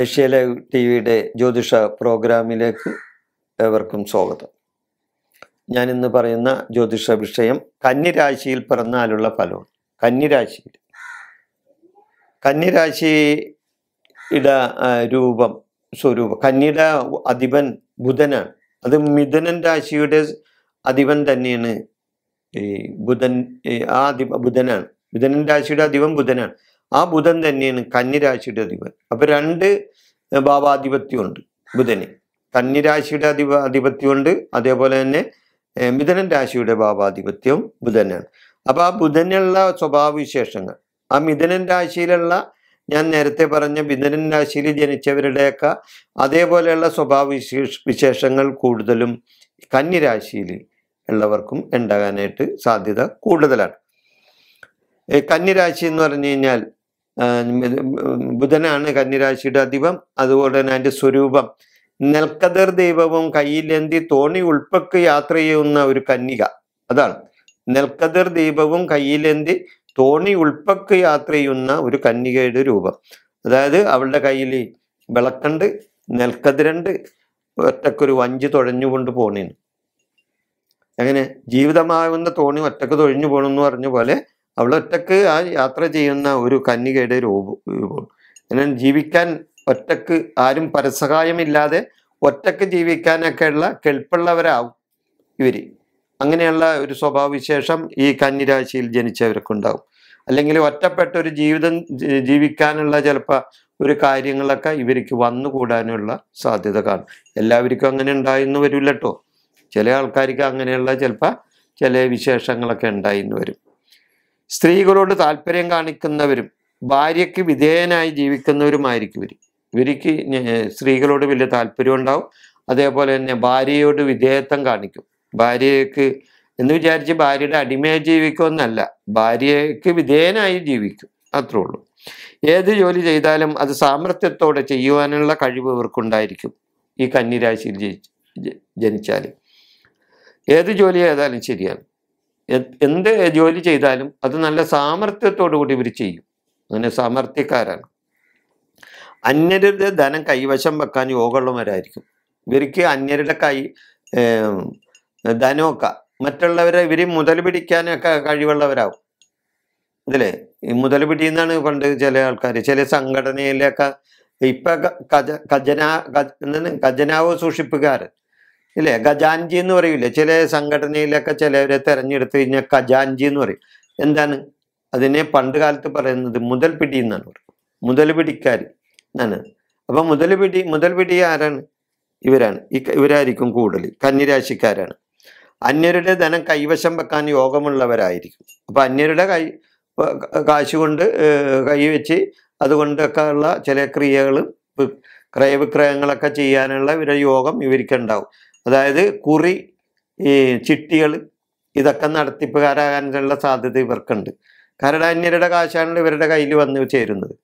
Asia live T വിയുടെ ജ്യോതിഷ പ്രോഗ്രാമിലേക്ക് ഏവർക്കും സ്വാഗതം ഞാൻ ഇന്ന് പറയുന്ന ജ്യോതിഷ വിഷയം കന്നിരാശിയിൽ പിറന്നാലുള്ള ഫലമാണ് കന്നിരാശിയിൽ കന്നിരാശിയുടെ രൂപം സ്വരൂപം കന്നിയുടെ അധിപൻ ബുധനാണ് അത് മിഥുനൻ രാശിയുടെ അധിപൻ തന്നെയാണ് ഈ ബുധൻ ആ അധിപ ബുധനാണ് ബുധനൻ രാശിയുടെ അധിപൻ ബുധനാണ് ആ ബുധൻ തന്നെയാണ് കന്നിരാശിയുടെ അധിപൻ അപ്പൊ രണ്ട് ഭാവാധിപത്യമുണ്ട് ബുധന് കന്നിരാശിയുടെ അധിപ അധിപത്യമുണ്ട് അതേപോലെ തന്നെ മിഥുനൻ രാശിയുടെ ഭാവാധിപത്യവും ബുധനാണ് അപ്പൊ ആ ബുധനുള്ള സ്വഭാവവിശേഷങ്ങൾ ആ മിഥുനൻ രാശിയിലുള്ള ഞാൻ നേരത്തെ പറഞ്ഞ മിഥുനൻ രാശിയിൽ ജനിച്ചവരുടെയൊക്കെ അതേപോലെയുള്ള സ്വഭാവ വിശേഷ വിശേഷങ്ങൾ കൂടുതലും കന്നിരാശിയിൽ ഉള്ളവർക്കും ഉണ്ടാകാനായിട്ട് സാധ്യത കൂടുതലാണ് കന്നിരാശി എന്ന് പറഞ്ഞു കഴിഞ്ഞാൽ ബുധനാണ് കന്നിരാശിയുടെ അധിപം അതുപോലെ തന്നെ അതിൻ്റെ സ്വരൂപം നെൽക്കതർ ദൈവവും കയ്യിലെന്തി തോണി ഉൾപ്പക്ക് യാത്ര ചെയ്യുന്ന ഒരു കന്യക അതാണ് നെൽക്കതർ ദൈവവും കയ്യിലെന്തി തോണി ഉൾപ്പക്ക് യാത്ര ചെയ്യുന്ന ഒരു കന്യകയുടെ രൂപം അതായത് അവളുടെ കയ്യിൽ വിളക്കുണ്ട് നെൽക്കതിരണ്ട് ഒറ്റക്കൊരു വഞ്ചി തുഴഞ്ഞുകൊണ്ട് പോണേന്ന് അങ്ങനെ ജീവിതമാകുന്ന തോണി ഒറ്റക്ക് തൊഴിഞ്ഞു പോകണമെന്ന് പറഞ്ഞ പോലെ അവൾ ഒറ്റക്ക് ആ യാത്ര ചെയ്യുന്ന ഒരു കന്നികയുടെ രൂപം അങ്ങനെ ജീവിക്കാൻ ഒറ്റക്ക് ആരും പരസഹായമില്ലാതെ ഒറ്റക്ക് ജീവിക്കാനൊക്കെയുള്ള കെൽപ്പുള്ളവരാവും ഇവർ അങ്ങനെയുള്ള ഒരു സ്വഭാവവിശേഷം ഈ കന്നിരാശിയിൽ ജനിച്ചവർക്കുണ്ടാവും അല്ലെങ്കിൽ ഒറ്റപ്പെട്ട ഒരു ജീവിതം ജീവിക്കാനുള്ള ചിലപ്പോൾ ഒരു കാര്യങ്ങളൊക്കെ ഇവർക്ക് വന്നുകൂടാനുള്ള സാധ്യത കാണും എല്ലാവർക്കും അങ്ങനെ ഉണ്ടായിരുന്നു വരില്ലട്ടോ ചില ആൾക്കാർക്ക് അങ്ങനെയുള്ള ചിലപ്പോൾ ചില വിശേഷങ്ങളൊക്കെ ഉണ്ടായിരുന്നു വരും സ്ത്രീകളോട് താല്പര്യം കാണിക്കുന്നവരും ഭാര്യയ്ക്ക് വിധേയനായി ജീവിക്കുന്നവരുമായിരിക്കും ഇവർ ഇവർക്ക് സ്ത്രീകളോട് വലിയ താല്പര്യം ഉണ്ടാവും അതേപോലെ തന്നെ ഭാര്യയോട് വിധേയത്വം കാണിക്കും ഭാര്യയ്ക്ക് എന്ന് വിചാരിച്ച് ഭാര്യയുടെ അടിമയായി ജീവിക്കുമെന്നല്ല ഭാര്യയ്ക്ക് വിധേയനായി ജീവിക്കും അത്രേ ഉള്ളൂ ഏത് ജോലി ചെയ്താലും അത് സാമർഥ്യത്തോടെ ചെയ്യുവാനുള്ള കഴിവ് ഇവർക്കുണ്ടായിരിക്കും ഈ കന്നിരാശിയിൽ ജനിച്ചാൽ ഏത് ജോലി ചെയ്താലും ശരിയാണ് എന്ത് ജോലി ചെയ്താലും അത് നല്ല സാമർഥ്യത്തോടു കൂടി ഇവർ ചെയ്യും അങ്ങനെ സാമർഥ്യക്കാരാണ് അന്യരുടെ ധനം കൈവശം വെക്കാൻ യോഗമുള്ളവരായിരിക്കും ഇവർക്ക് അന്യരുടെ കൈ ധനമൊക്കെ മറ്റുള്ളവരെ ഇവർ മുതൽ പിടിക്കാനൊക്കെ കഴിവുള്ളവരാകും ഇതിലെ ഈ മുതൽ പിടിയെന്നാണ് പണ്ട് ചില ആൾക്കാർ ചില സംഘടനയിലൊക്കെ ഇപ്പൊ ഖജ ഖജന ഖജനാവ് സൂക്ഷിപ്പുകാരൻ ഇല്ലേ ഖജാൻജി എന്ന് പറയില്ലേ ചില സംഘടനയിലൊക്കെ ചിലവരെ തെരഞ്ഞെടുത്ത് കഴിഞ്ഞാൽ ഖജാൻജി എന്ന് പറയും എന്താണ് അതിനെ പണ്ട് കാലത്ത് പറയുന്നത് മുതൽ പിടി എന്നാണ് പറയും മുതൽ പിടിക്കാർ എന്നാണ് അപ്പം മുതൽ പിടി മുതൽ പിടി ആരാണ് ഇവരാണ് ഈ ഇവരായിരിക്കും കൂടുതൽ കന്നിരാശിക്കാരാണ് അന്യരുടെ ധനം കൈവശം വെക്കാൻ യോഗമുള്ളവരായിരിക്കും അപ്പം അന്യരുടെ കൈ കാശ് കൊണ്ട് കൈവച്ച് അതുകൊണ്ടൊക്കെ ഉള്ള ചില ക്രിയകളും ക്രയവിക്രയങ്ങളൊക്കെ ചെയ്യാനുള്ള ഇവരുടെ യോഗം ഇവർക്ക് ഉണ്ടാവും അതായത് കുറി ഈ ചിട്ടികൾ ഇതൊക്കെ നടത്തിപ്പുകാരാകാനുള്ള സാധ്യത ഇവർക്കുണ്ട് കരടാന്യരുടെ കാശാണ് ഇവരുടെ കയ്യിൽ വന്നു ചേരുന്നത്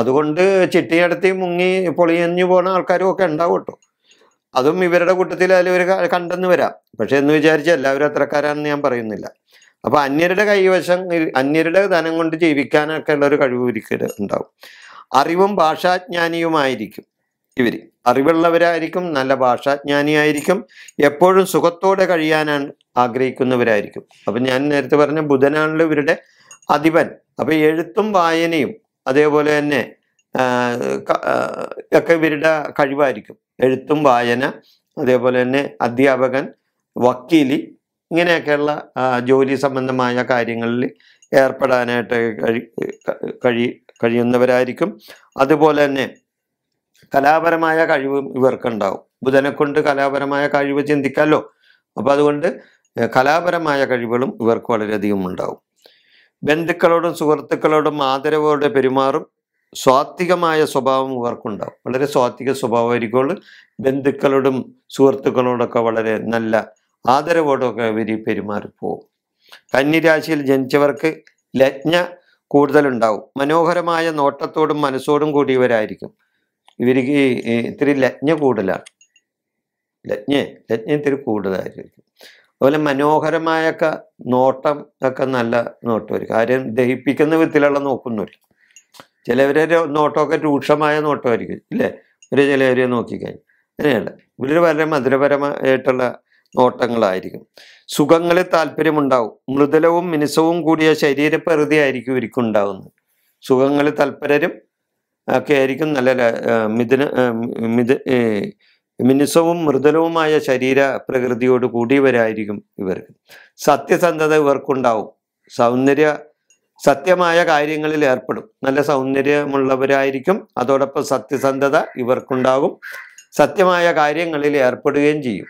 അതുകൊണ്ട് ചിട്ടി നടത്തി മുങ്ങി പൊളിയഞ്ഞു പോണ ആൾക്കാരും ഒക്കെ ഉണ്ടാവും അതും ഇവരുടെ കൂട്ടത്തിൽ അതിൽ ഇവർ കണ്ടെന്ന് വരാം പക്ഷെ എന്ന് വിചാരിച്ച് എല്ലാവരും അത്രക്കാരാണെന്ന് ഞാൻ പറയുന്നില്ല അപ്പോൾ അന്യരുടെ കൈവശം അന്യരുടെ ധനം കൊണ്ട് ജീവിക്കാനൊക്കെ ഉള്ള ഒരു കഴിവ് ഒരിക്കലും ഉണ്ടാവും അറിവും ഭാഷാജ്ഞാനിയുമായിരിക്കും ഇവർ അറിവുള്ളവരായിരിക്കും നല്ല ഭാഷാജ്ഞാനിയായിരിക്കും എപ്പോഴും സുഖത്തോടെ കഴിയാനാണ് ആഗ്രഹിക്കുന്നവരായിരിക്കും അപ്പം ഞാൻ നേരത്തെ പറഞ്ഞ ബുധനാണല്ലോ ഇവരുടെ അധിപൻ അപ്പം എഴുത്തും വായനയും അതേപോലെ തന്നെ ഒക്കെ ഇവരുടെ കഴിവായിരിക്കും എഴുത്തും വായന അതേപോലെ തന്നെ അധ്യാപകൻ വക്കീലി ഇങ്ങനെയൊക്കെയുള്ള ജോലി സംബന്ധമായ കാര്യങ്ങളിൽ ഏർപ്പെടാനായിട്ട് കഴി കഴിയുന്നവരായിരിക്കും അതുപോലെ തന്നെ കലാപരമായ കഴിവും ഇവർക്കുണ്ടാവും ബുധനെ കൊണ്ട് കലാപരമായ കഴിവ് ചിന്തിക്കാമല്ലോ അപ്പം അതുകൊണ്ട് കലാപരമായ കഴിവുകളും ഇവർക്ക് വളരെയധികം ഉണ്ടാവും ബന്ധുക്കളോടും സുഹൃത്തുക്കളോടും ആദരവോടെ പെരുമാറും സ്വാത്വികമായ സ്വഭാവം ഇവർക്കുണ്ടാവും വളരെ സ്വാത്വിക സ്വഭാവമായിരിക്കും ബന്ധുക്കളോടും സുഹൃത്തുക്കളോടൊക്കെ വളരെ നല്ല ആദരവോടൊക്കെ ഇവർ പെരുമാറിപ്പോവും കന്നിരാശിയിൽ ജനിച്ചവർക്ക് ലജ്ഞ കൂടുതലുണ്ടാവും മനോഹരമായ നോട്ടത്തോടും മനസ്സോടും കൂടിയവരായിരിക്കും ഇവർക്ക് ഇത്തിരി ലജ്ഞ കൂടുതലാണ് ലജ്ഞ ലജ്ഞ ഇത്തിരി കൂടുതലായിരിക്കും അതുപോലെ മനോഹരമായൊക്കെ നോട്ടം ഒക്കെ നല്ല നോട്ടമായിരിക്കും ആരെയും ദഹിപ്പിക്കുന്ന വിധത്തിലുള്ള നോക്കുന്നില്ല ചിലവരെ നോട്ടമൊക്കെ രൂക്ഷമായ നോട്ടമായിരിക്കും ഇല്ലേ ഒരു ചിലവരെ നോക്കിക്കഴിഞ്ഞു അങ്ങനെയല്ല ഇവർ വളരെ മധുരപരമായിട്ടുള്ള നോട്ടങ്ങളായിരിക്കും സുഖങ്ങളിൽ താല്പര്യമുണ്ടാവും മൃദുലവും മിനുസവും കൂടിയ ശരീരപ്രകൃതി ആയിരിക്കും ഇവർക്കുണ്ടാവുന്നത് സുഖങ്ങളിൽ താല്പര്യരും ഒക്കെ ആയിരിക്കും നല്ല മിഥുന മിഥ മിനുസവും മൃദുലവുമായ ശരീര പ്രകൃതിയോട് കൂടിയവരായിരിക്കും ഇവർ സത്യസന്ധത ഇവർക്കുണ്ടാവും സൗന്ദര്യ സത്യമായ കാര്യങ്ങളിൽ ഏർപ്പെടും നല്ല സൗന്ദര്യമുള്ളവരായിരിക്കും അതോടൊപ്പം സത്യസന്ധത ഇവർക്കുണ്ടാകും സത്യമായ കാര്യങ്ങളിൽ ഏർപ്പെടുകയും ചെയ്യും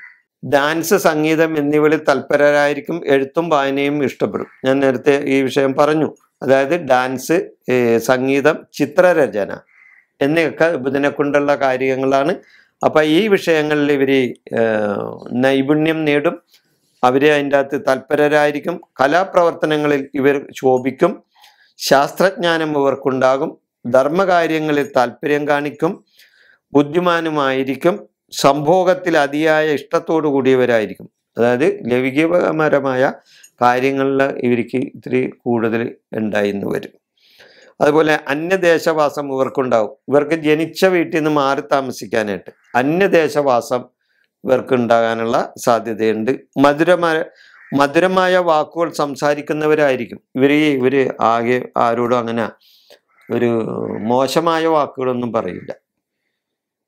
ഡാൻസ് സംഗീതം എന്നിവയിൽ തൽപരരായിരിക്കും എഴുത്തും വായനയും ഇഷ്ടപ്പെടും ഞാൻ നേരത്തെ ഈ വിഷയം പറഞ്ഞു അതായത് ഡാൻസ് സംഗീതം ചിത്രരചന എന്നിവയൊക്കെ ഇതിനെ കൊണ്ടുള്ള കാര്യങ്ങളാണ് അപ്പം ഈ വിഷയങ്ങളിൽ ഇവർ നൈപുണ്യം നേടും അവർ അതിൻ്റെ അകത്ത് തൽപരരായിരിക്കും കലാപ്രവർത്തനങ്ങളിൽ ഇവർ ശോഭിക്കും ശാസ്ത്രജ്ഞാനം ഇവർക്കുണ്ടാകും ധർമ്മകാര്യങ്ങളിൽ താല്പര്യം കാണിക്കും ബുദ്ധിമാനുമായിരിക്കും സംഭോഗത്തിൽ അതിയായ ഇഷ്ടത്തോടു കൂടിയവരായിരിക്കും അതായത് ലൗകികപരമായ കാര്യങ്ങളിൽ ഇവർക്ക് ഇത്തിരി കൂടുതൽ ഉണ്ടായിരുന്നു വരും അതുപോലെ അന്യദേശവാസം ഇവർക്കുണ്ടാവും ഇവർക്ക് ജനിച്ച വീട്ടിൽ നിന്ന് മാറി താമസിക്കാനായിട്ട് അന്യദേശവാസം ഇവർക്കുണ്ടാകാനുള്ള സാധ്യതയുണ്ട് മധുരമായ മധുരമായ വാക്കുകൾ സംസാരിക്കുന്നവരായിരിക്കും ഇവർ ഇവർ ആകെ ആരോടും അങ്ങനെ ഒരു മോശമായ വാക്കുകളൊന്നും പറയില്ല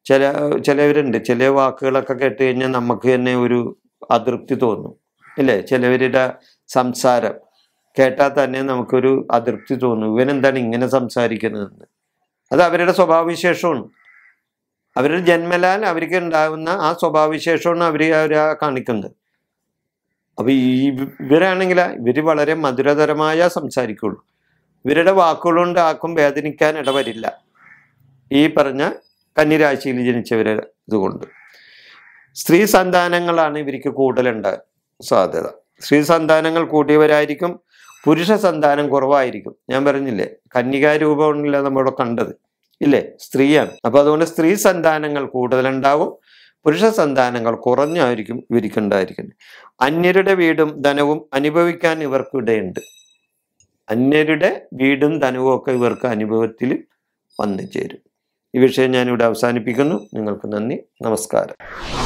ചില ചിലവരുണ്ട് ചില വാക്കുകളൊക്കെ കേട്ട് കഴിഞ്ഞാൽ നമുക്ക് തന്നെ ഒരു അതൃപ്തി തോന്നും ഇല്ലേ ചിലവരുടെ സംസാരം കേട്ടാൽ തന്നെ നമുക്കൊരു അതൃപ്തി തോന്നും ഇവനെന്താണ് ഇങ്ങനെ സംസാരിക്കുന്നതെന്ന് അത് അവരുടെ സ്വഭാവവിശേഷമാണ് അവരുടെ ജന്മലാൽ അവർക്ക് ഉണ്ടാകുന്ന ആ സ്വഭാവവിശേഷമാണ് അവർ അവരാ കാണിക്കുന്നത് അപ്പോൾ ഈ ഇവരാണെങ്കിൽ ഇവർ വളരെ മധുരതരമായ സംസാരിക്കുള്ളൂ ഇവരുടെ വാക്കുകളുണ്ട് ആർക്കും വേദനിക്കാൻ ഇടവരില്ല ഈ പറഞ്ഞ കന്നിരാശിയിൽ ജനിച്ചവരെ ഇതുകൊണ്ട് സ്ത്രീ സന്താനങ്ങളാണ് ഇവർക്ക് കൂടുതലുണ്ടാകാൻ സാധ്യത സ്ത്രീ സന്താനങ്ങൾ കൂടിയവരായിരിക്കും പുരുഷ സന്താനം കുറവായിരിക്കും ഞാൻ പറഞ്ഞില്ലേ കന്യകാരൂപമാണല്ലോ നമ്മളിവിടെ കണ്ടത് ഇല്ലേ സ്ത്രീയാണ് അപ്പോൾ അതുകൊണ്ട് സ്ത്രീ സന്താനങ്ങൾ കൂടുതലുണ്ടാവും പുരുഷ സന്താനങ്ങൾ കുറഞ്ഞായിരിക്കും ഇവർക്കുണ്ടായിരിക്കുന്നത് അന്യരുടെ വീടും ധനവും അനുഭവിക്കാൻ ഇവർക്കിടയുണ്ട് അന്യരുടെ വീടും ധനവും ഒക്കെ ഇവർക്ക് അനുഭവത്തിൽ വന്നു ചേരും ഈ വിഷയം ഞാനിവിടെ അവസാനിപ്പിക്കുന്നു നിങ്ങൾക്ക് നന്ദി നമസ്കാരം